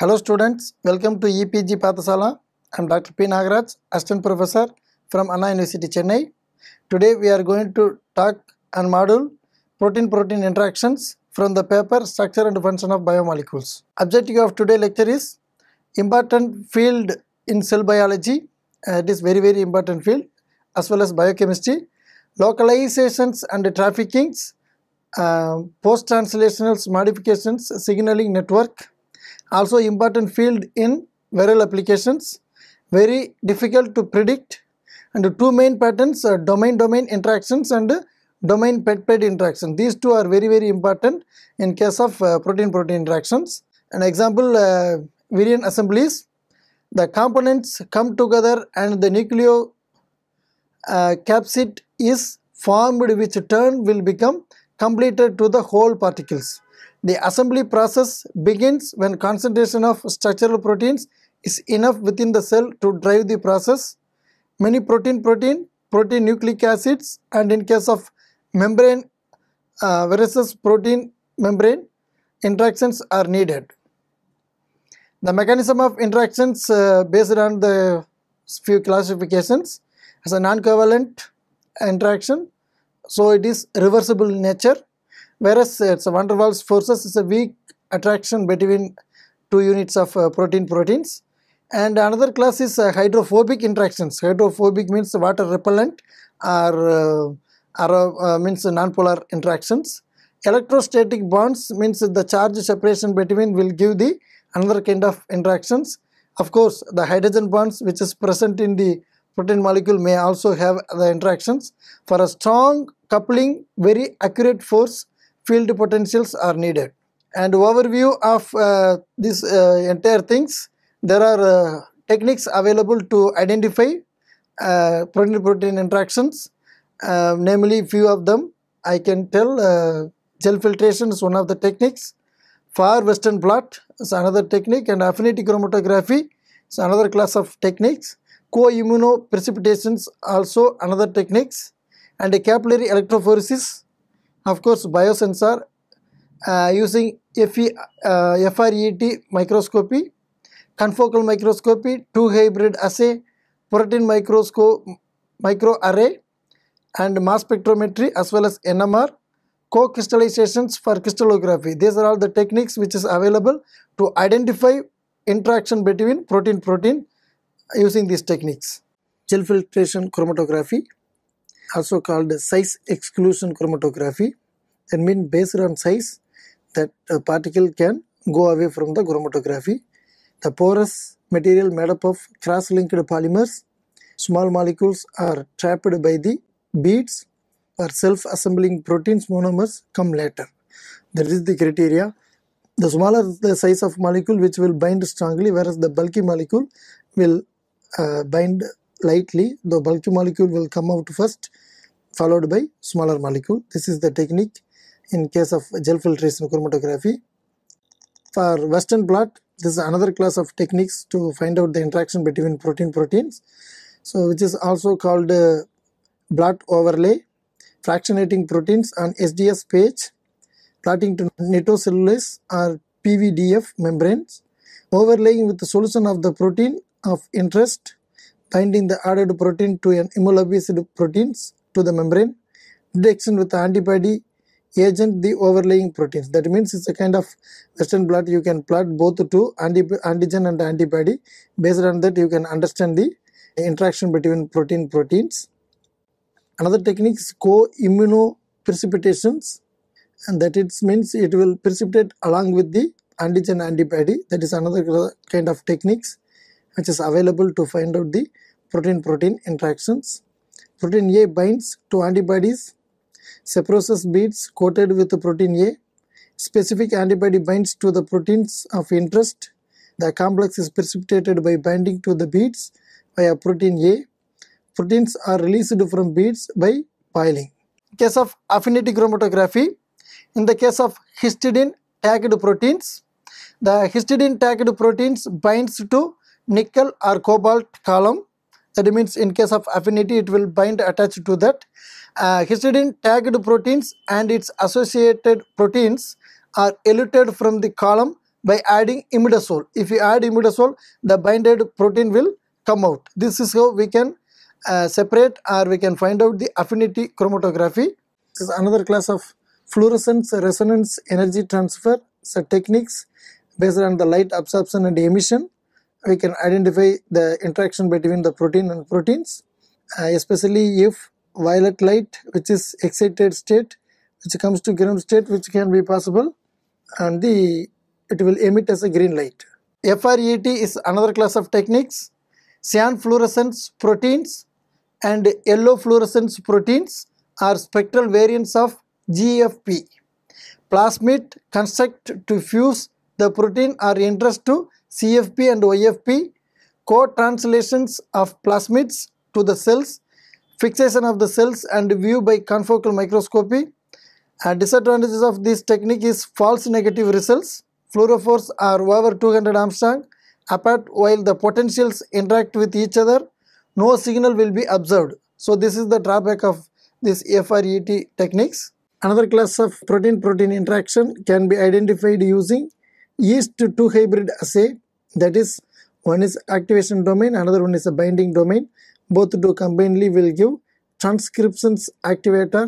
Hello students, welcome to EPG Pathasala. I am Dr. P. Nagaraj, Assistant Professor from Anna University, Chennai. Today we are going to talk and module Protein-Protein Interactions from the paper Structure and Function of Biomolecules. Objective of today lecture is important field in cell biology. Uh, it is very very important field as well as biochemistry. Localizations and traffickings, uh, post-translational modifications, signaling network, also important field in viral applications very difficult to predict and the two main patterns are uh, domain domain interactions and domain pet pet interaction these two are very very important in case of uh, protein protein interactions an example uh, variant assemblies the components come together and the nucleo uh, capsid is formed which turn will become completed to the whole particles the assembly process begins when concentration of structural proteins is enough within the cell to drive the process. Many protein-protein, protein nucleic acids and in case of membrane uh, versus protein membrane interactions are needed. The mechanism of interactions uh, based on the few classifications as a non-covalent interaction. So it is reversible in nature whereas uh, it's a van der Waals forces is a weak attraction between two units of uh, protein proteins and another class is uh, hydrophobic interactions hydrophobic means water repellent or, uh, or uh, means nonpolar interactions electrostatic bonds means the charge separation between will give the another kind of interactions of course the hydrogen bonds which is present in the protein molecule may also have the interactions for a strong coupling very accurate force field potentials are needed and overview of uh, this uh, entire things there are uh, techniques available to identify uh, protein protein interactions uh, namely few of them i can tell uh, gel filtration is one of the techniques far western blot is another technique and affinity chromatography is another class of techniques co-immunoprecipitations also another techniques and capillary electrophoresis of course, biosensor uh, using FE, uh, FRET microscopy, confocal microscopy, two hybrid assay, protein microscope, microarray and mass spectrometry as well as NMR, co-crystallizations for crystallography. These are all the techniques which is available to identify interaction between protein-protein using these techniques. Gel filtration chromatography, also called size exclusion chromatography that means based on size that uh, particle can go away from the chromatography the porous material made up of cross-linked polymers small molecules are trapped by the beads or self-assembling proteins monomers come later that is the criteria the smaller the size of molecule which will bind strongly whereas the bulky molecule will uh, bind lightly, the bulky molecule will come out first, followed by smaller molecule. This is the technique in case of gel filtration chromatography. For Western blot, this is another class of techniques to find out the interaction between protein proteins. So which is also called uh, blot overlay, fractionating proteins on SDS page, plotting to nitrocellulase or PVDF membranes, overlaying with the solution of the protein of interest binding the added protein to an immunovised proteins to the membrane, detection with antibody agent the overlaying proteins. That means it's a kind of Western blot you can plot both to anti antigen and antibody. Based on that you can understand the interaction between protein proteins. Another technique is co-immunoprecipitations and that it means it will precipitate along with the antigen antibody that is another kind of techniques which is available to find out the protein-protein interactions. Protein A binds to antibodies, seproses beads coated with protein A, specific antibody binds to the proteins of interest, the complex is precipitated by binding to the beads via protein A, proteins are released from beads by piling. In case of affinity chromatography, in the case of histidine tagged proteins, the histidine tagged proteins binds to nickel or cobalt column that means in case of affinity it will bind attached to that uh, histidine tagged proteins and its associated proteins are eluted from the column by adding imidazole if you add imidazole the binded protein will come out this is how we can uh, separate or we can find out the affinity chromatography this is another class of fluorescence resonance energy transfer so techniques based on the light absorption and emission we can identify the interaction between the protein and proteins uh, especially if violet light which is excited state which comes to ground state which can be possible and the it will emit as a green light FRET is another class of techniques cyan fluorescence proteins and yellow fluorescence proteins are spectral variants of GFP plasmid construct to fuse the protein are interest to CFP and OFP, co-translations of plasmids to the cells, fixation of the cells and view by confocal microscopy. A uh, disadvantages of this technique is false negative results. Fluorophores are over 200 Armstrong apart while the potentials interact with each other. No signal will be observed. So this is the drawback of this FRET techniques. Another class of protein-protein interaction can be identified using yeast two hybrid assay that is one is activation domain another one is a binding domain both two combinedly will give transcriptions activator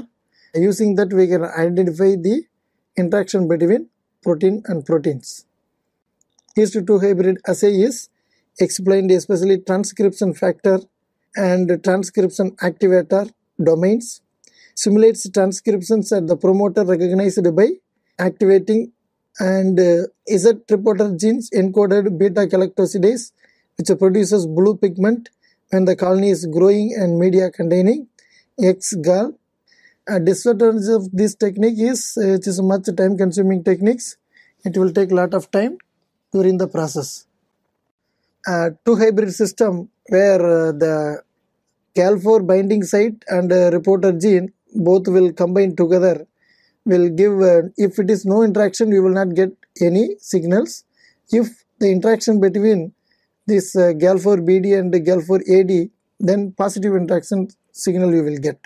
using that we can identify the interaction between protein and proteins yeast two hybrid assay is explained especially transcription factor and transcription activator domains simulates transcriptions at the promoter recognized by activating and uh, is a reporter genes encoded beta galactosidase which produces blue pigment when the colony is growing and media containing X gal. A disadvantage of this technique is uh, it is much time consuming techniques. It will take a lot of time during the process. two hybrid system where uh, the CAL4 binding site and uh, reporter gene both will combine together will give uh, if it is no interaction you will not get any signals if the interaction between this uh, GAL4 BD and the GAL4 AD then positive interaction signal you will get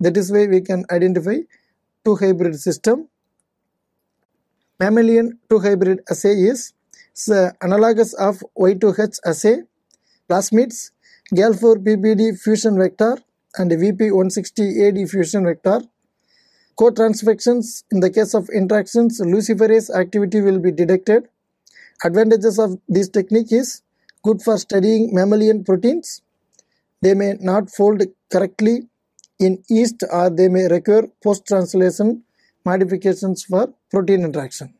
that is why we can identify two hybrid system mammalian two hybrid assay is so analogous of Y2H assay plasmids GAL4 PBD fusion vector and VP160AD fusion vector Co-transfections, in the case of interactions, luciferase activity will be detected. Advantages of this technique is good for studying mammalian proteins. They may not fold correctly in yeast or they may require post-translation modifications for protein interaction.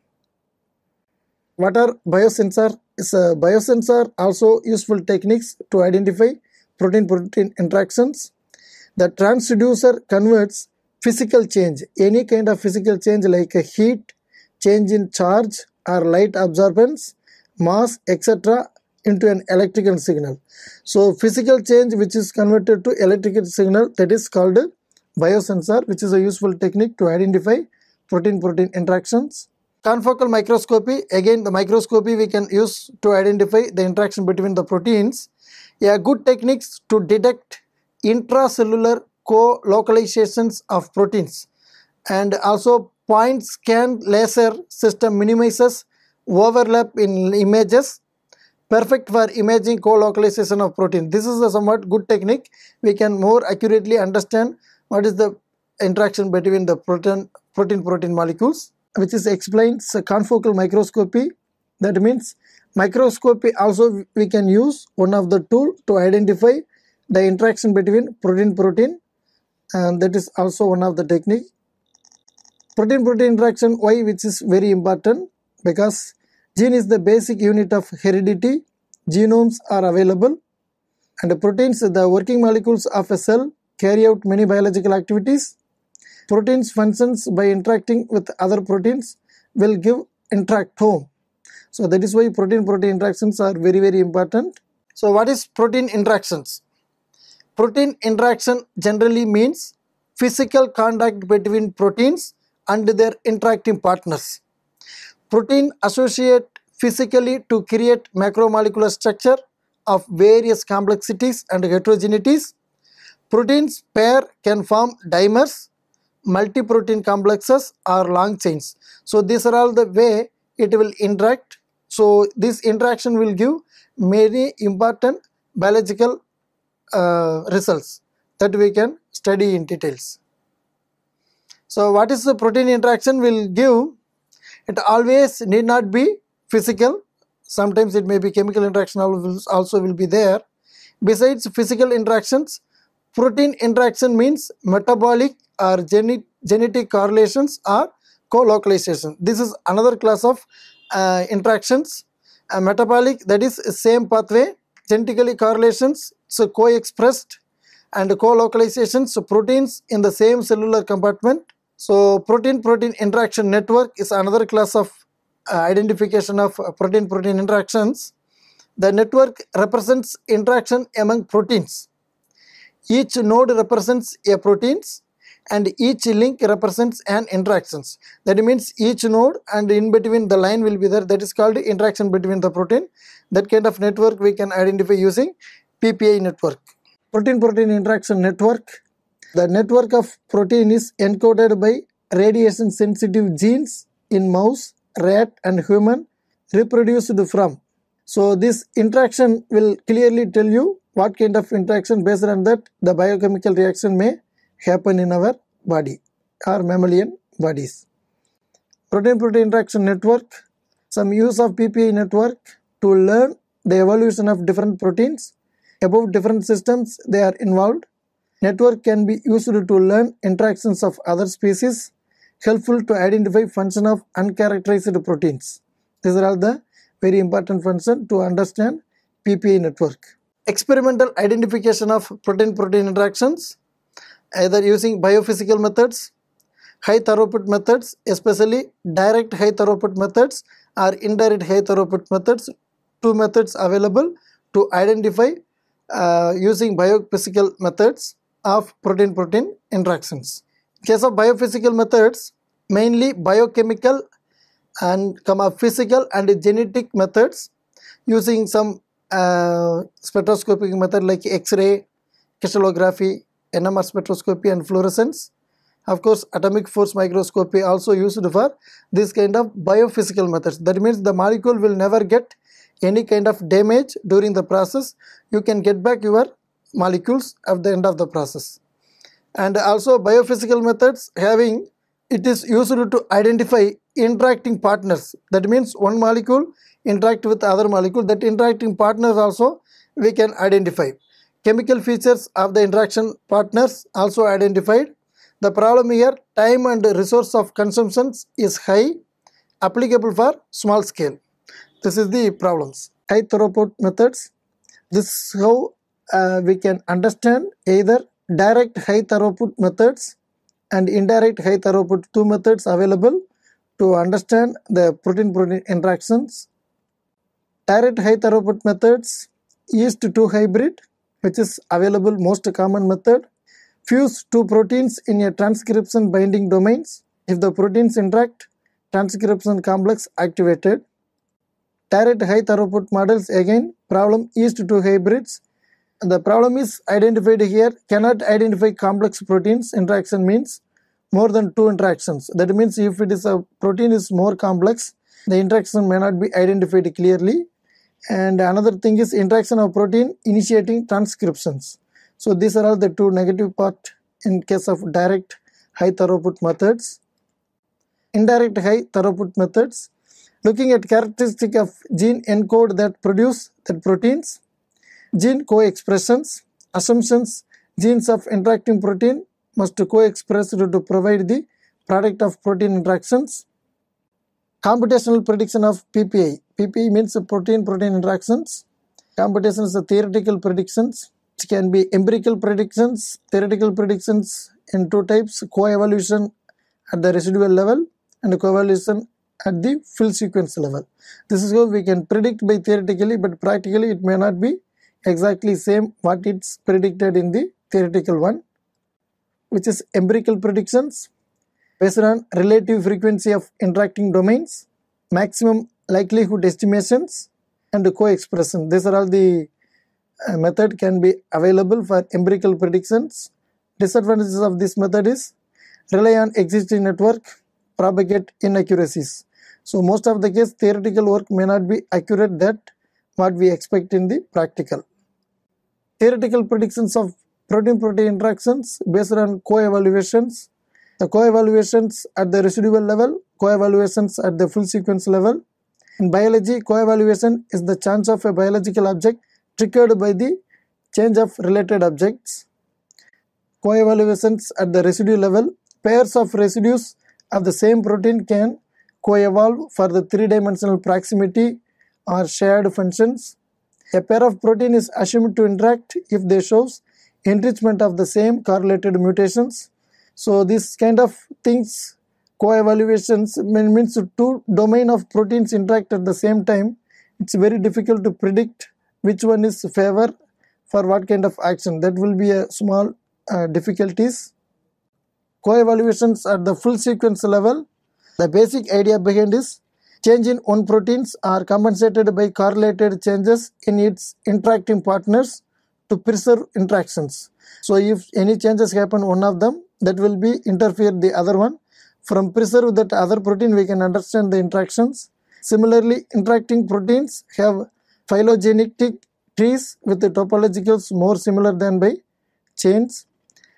What are biosensor? Is a uh, biosensor also useful techniques to identify protein-protein interactions. The transducer converts physical change any kind of physical change like a heat change in charge or light absorbance mass etc into an electrical signal so physical change which is converted to electrical signal that is called biosensor which is a useful technique to identify protein protein interactions confocal microscopy again the microscopy we can use to identify the interaction between the proteins a yeah, good techniques to detect intracellular co-localizations of proteins and also point scan laser system minimizes overlap in images perfect for imaging co-localization of protein this is a somewhat good technique we can more accurately understand what is the interaction between the protein protein protein molecules which is explains confocal microscopy that means microscopy also we can use one of the tool to identify the interaction between protein protein and that is also one of the technique protein protein interaction why which is very important because gene is the basic unit of heredity genomes are available and proteins the working molecules of a cell carry out many biological activities proteins functions by interacting with other proteins will give interactome so that is why protein protein interactions are very very important so what is protein interactions Protein interaction generally means physical contact between proteins and their interacting partners. Protein associate physically to create macromolecular structure of various complexities and heterogeneities. Proteins pair can form dimers, multi-protein complexes or long chains. So these are all the way it will interact. So this interaction will give many important biological uh, results that we can study in details. So what is the protein interaction will give? It always need not be physical. Sometimes it may be chemical interaction also will be there. Besides physical interactions, protein interaction means metabolic or gene genetic correlations or co-localization. This is another class of uh, interactions. Uh, metabolic that is same pathway, genetically correlations co-expressed and co localization so proteins in the same cellular compartment so protein-protein interaction network is another class of uh, identification of uh, protein-protein interactions. The network represents interaction among proteins. Each node represents a proteins and each link represents an interactions. That means each node and in between the line will be there. That is called interaction between the protein. That kind of network we can identify using PPI network. Protein-protein interaction network. The network of protein is encoded by radiation sensitive genes in mouse, rat and human reproduced from. So this interaction will clearly tell you what kind of interaction based on that the biochemical reaction may happen in our body or mammalian bodies. Protein-protein interaction network, some use of PPI network to learn the evolution of different proteins about different systems they are involved. Network can be used to learn interactions of other species, helpful to identify function of uncharacterized proteins. These are all the very important function to understand PPA network. Experimental identification of protein-protein interactions, either using biophysical methods, high throughput methods, especially direct high throughput methods or indirect high throughput methods, two methods available to identify uh, using biophysical methods of protein-protein interactions. In case of biophysical methods, mainly biochemical and comma physical and genetic methods using some uh, spectroscopic method like X-ray, crystallography, NMR spectroscopy and fluorescence. Of course, atomic force microscopy also used for this kind of biophysical methods. That means the molecule will never get any kind of damage during the process you can get back your molecules at the end of the process and also biophysical methods having it is useful to identify interacting partners that means one molecule interact with other molecule that interacting partners also we can identify chemical features of the interaction partners also identified the problem here time and resource of consumptions is high applicable for small scale this is the problems high throughput methods this is how uh, we can understand either direct high throughput methods and indirect high throughput two methods available to understand the protein protein interactions direct high throughput methods yeast 2 hybrid which is available most common method fuse two proteins in a transcription binding domains if the proteins interact transcription complex activated direct high throughput models again problem is to hybrids the problem is identified here cannot identify complex proteins interaction means more than two interactions that means if it is a protein is more complex the interaction may not be identified clearly and another thing is interaction of protein initiating transcriptions so these are all the two negative part in case of direct high throughput methods indirect high throughput methods looking at characteristic of gene encode that produce that proteins, gene co-expressions, assumptions, genes of interacting protein must co-express to provide the product of protein interactions, computational prediction of PPI, PPI means protein-protein interactions, computations are theoretical predictions, It can be empirical predictions, theoretical predictions in two types, co-evolution at the residual level and co-evolution at the fill sequence level. This is how we can predict by theoretically but practically it may not be exactly same what it's predicted in the theoretical one which is empirical predictions based on relative frequency of interacting domains, maximum likelihood estimations and co-expression. These are all the uh, method can be available for empirical predictions. Disadvantages of this method is rely on existing network, propagate inaccuracies. So most of the case theoretical work may not be accurate that what we expect in the practical. Theoretical predictions of protein-protein interactions based on co-evaluations. The co-evaluations at the residual level, co-evaluations at the full sequence level. In biology, co-evaluation is the chance of a biological object triggered by the change of related objects. Co-evaluations at the residue level, pairs of residues of the same protein can Co-evolve for the three-dimensional proximity or shared functions. A pair of protein is assumed to interact if they shows enrichment of the same correlated mutations. So this kind of things co-evaluations means two domain of proteins interact at the same time. It's very difficult to predict which one is favor for what kind of action. That will be a small uh, difficulties. Co-evaluations at the full sequence level the basic idea behind is change in one proteins are compensated by correlated changes in its interacting partners to preserve interactions. So if any changes happen one of them that will be interfere the other one. From preserve that other protein we can understand the interactions. Similarly interacting proteins have phylogenetic trees with the topologicals more similar than by chains.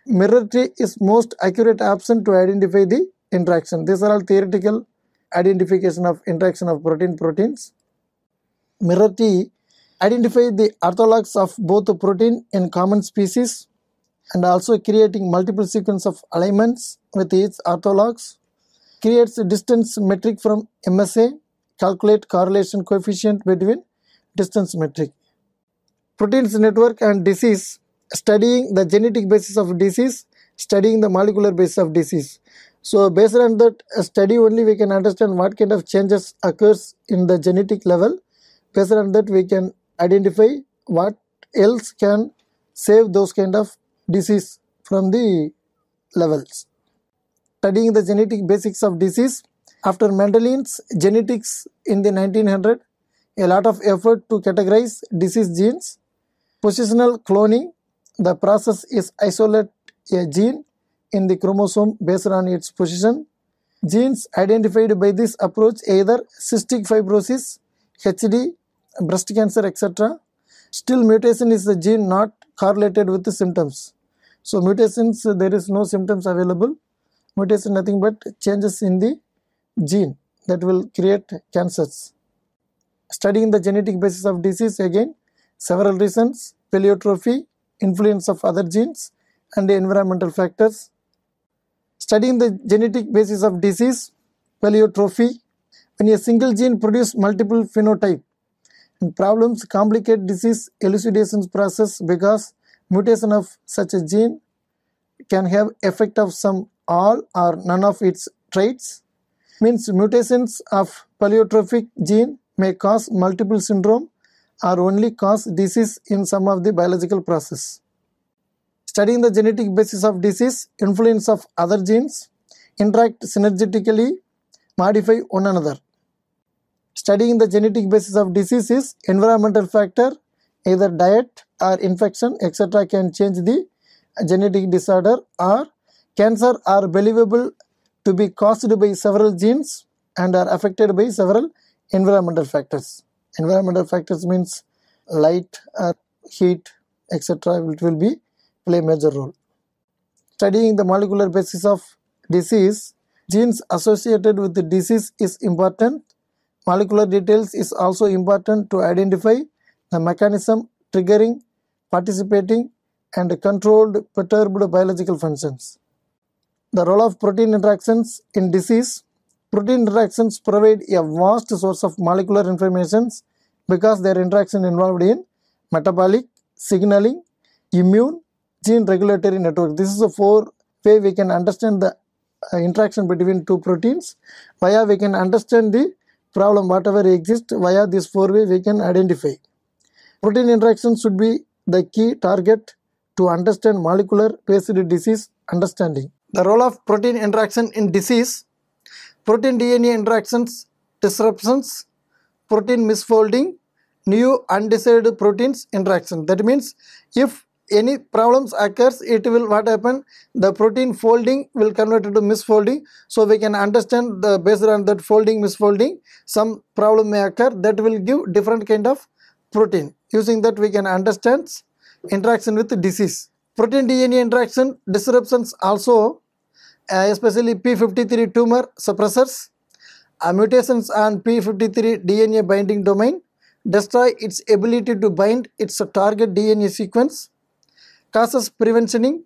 Mirror tree is most accurate option to identify the interaction. These are all theoretical identification of interaction of protein-proteins. Mirror T identify the orthologs of both protein in common species and also creating multiple sequence of alignments with each orthologs. Creates distance metric from MSA. Calculate correlation coefficient between distance metric. Proteins network and disease studying the genetic basis of disease, studying the molecular basis of disease. So based on that uh, study only we can understand what kind of changes occurs in the genetic level. Based on that we can identify what else can save those kind of disease from the levels. Studying the genetic basics of disease after Mendelians genetics in the 1900 a lot of effort to categorize disease genes. Positional cloning, the process is isolate a gene in the chromosome based on its position. Genes identified by this approach either cystic fibrosis, HD, breast cancer, etc. Still, mutation is the gene not correlated with the symptoms. So, mutations, there is no symptoms available. Mutation, nothing but changes in the gene that will create cancers. Studying the genetic basis of disease, again, several reasons, pleiotropy, influence of other genes, and environmental factors studying the genetic basis of disease, paleotrophy, when a single gene produces multiple phenotype. And problems complicate disease elucidation process because mutation of such a gene can have effect of some all or none of its traits. Means mutations of paleotrophic gene may cause multiple syndrome or only cause disease in some of the biological process studying the genetic basis of disease, influence of other genes, interact synergetically, modify one another. Studying the genetic basis of disease is environmental factor, either diet or infection etc. can change the genetic disorder or cancer are believable to be caused by several genes and are affected by several environmental factors. Environmental factors means light, heat, etc. It will be play major role. Studying the molecular basis of disease, genes associated with the disease is important. Molecular details is also important to identify the mechanism triggering, participating and controlled perturbed biological functions. The role of protein interactions in disease Protein interactions provide a vast source of molecular information because their interaction involved in metabolic, signaling, immune, gene regulatory network. This is the four way we can understand the uh, interaction between two proteins. Via we can understand the problem whatever exists via this four way we can identify. Protein interaction should be the key target to understand molecular based disease understanding. The role of protein interaction in disease, protein DNA interactions, disruptions, protein misfolding, new undesired proteins interaction. That means if any problems occurs it will what happen the protein folding will convert into misfolding so we can understand the based on that folding misfolding some problem may occur that will give different kind of protein using that we can understand interaction with disease protein dna interaction disruptions also uh, especially p53 tumor suppressors uh, mutations on p53 dna binding domain destroy its ability to bind its target dna sequence causes preventioning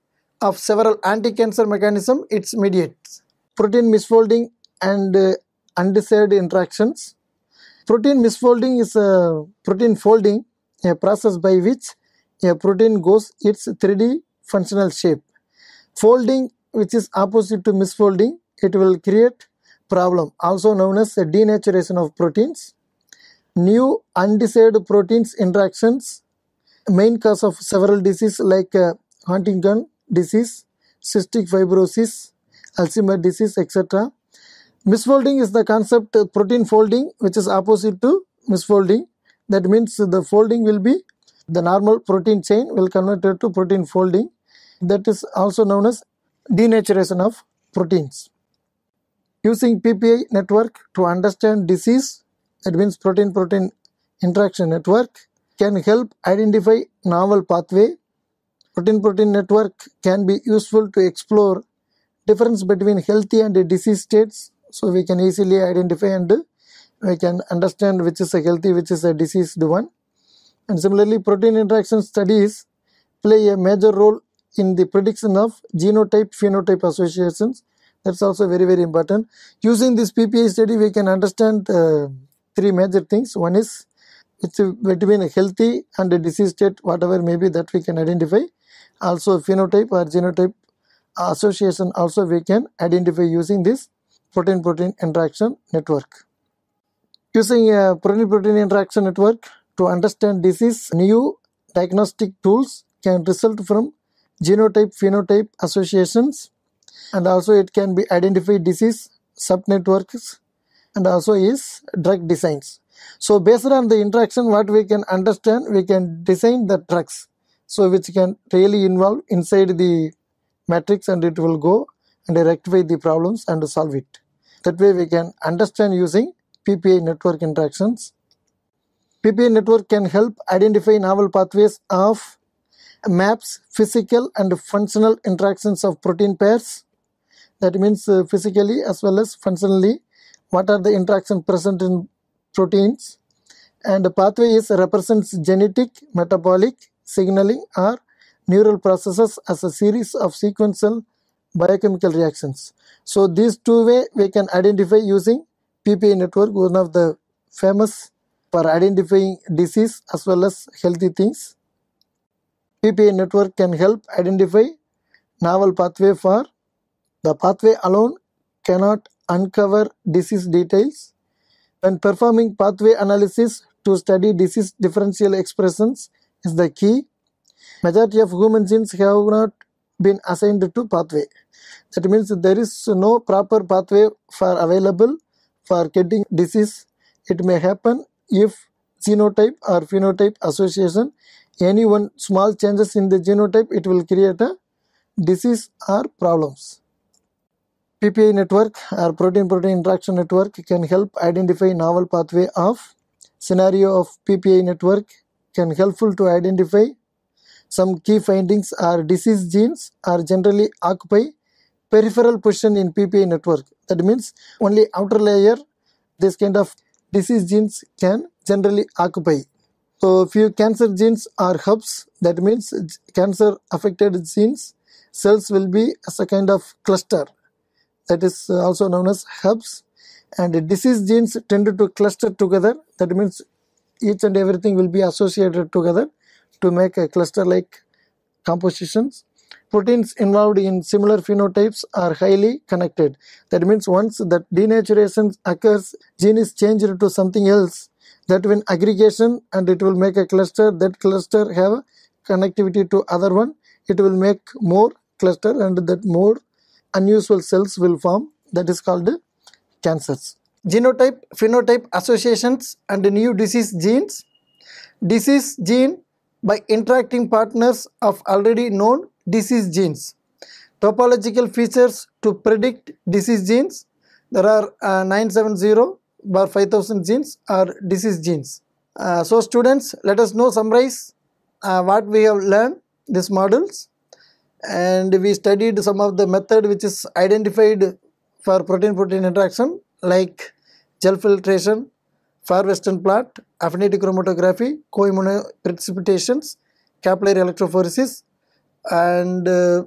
of several anti-cancer mechanism its mediates. Protein misfolding and uh, undesired interactions. Protein misfolding is a protein folding, a process by which a protein goes its 3D functional shape. Folding which is opposite to misfolding, it will create problem also known as denaturation of proteins. New undesired proteins interactions main cause of several diseases like uh, Huntington disease, cystic fibrosis, Alzheimer disease, etc. Misfolding is the concept of uh, protein folding which is opposite to misfolding. That means the folding will be the normal protein chain will convert to protein folding. That is also known as denaturation of proteins. Using PPI network to understand disease, that means protein-protein interaction network, can help identify novel pathway. Protein-protein network can be useful to explore difference between healthy and disease states. So we can easily identify and we can understand which is a healthy, which is a diseased one. And similarly, protein interaction studies play a major role in the prediction of genotype-phenotype associations. That's also very, very important. Using this PPA study, we can understand uh, three major things. One is between a healthy and a disease state whatever may be that we can identify also phenotype or genotype association also we can identify using this protein-protein interaction network using a protein-protein interaction network to understand disease new diagnostic tools can result from genotype phenotype associations and also it can be identified disease subnetworks and also is drug designs so based on the interaction what we can understand we can design the trucks, so which can really involve inside the matrix and it will go and rectify the problems and solve it. That way we can understand using PPA network interactions. PPA network can help identify novel pathways of maps physical and functional interactions of protein pairs that means uh, physically as well as functionally what are the interaction present in proteins and the pathway is represents genetic, metabolic, signaling or neural processes as a series of sequential biochemical reactions. So these two way we can identify using PPA network, one of the famous for identifying disease as well as healthy things. PPA network can help identify novel pathway for the pathway alone cannot uncover disease details when performing pathway analysis to study disease differential expressions is the key. Majority of human genes have not been assigned to pathway. That means there is no proper pathway for available for getting disease. It may happen if genotype or phenotype association any one small changes in the genotype it will create a disease or problems PPI network or protein-protein interaction network can help identify novel pathway of scenario of PPI network can helpful to identify some key findings are disease genes are generally occupy peripheral position in PPI network. That means only outer layer this kind of disease genes can generally occupy. So few cancer genes are hubs that means cancer affected genes cells will be as a kind of cluster that is uh, also known as hubs and disease genes tend to cluster together that means each and everything will be associated together to make a cluster like compositions proteins involved in similar phenotypes are highly connected that means once that denaturation occurs gene is changed to something else that when aggregation and it will make a cluster that cluster have connectivity to other one it will make more cluster and that more unusual cells will form that is called cancers. Genotype, phenotype associations and new disease genes. Disease gene by interacting partners of already known disease genes. Topological features to predict disease genes. There are uh, 970 bar 5000 genes or disease genes. Uh, so students, let us know summarize uh, what we have learned, these models and we studied some of the method which is identified for protein-protein interaction like gel filtration, far western blot, affinity chromatography, co-immunoprecipitations, capillary electrophoresis and uh,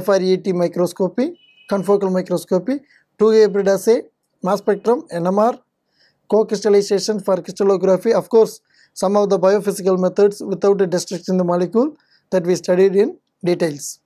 FRET microscopy, confocal microscopy, 2A hybrid assay, mass spectrum, NMR, co-crystallization for crystallography. Of course, some of the biophysical methods without a destruction of the molecule that we studied in details.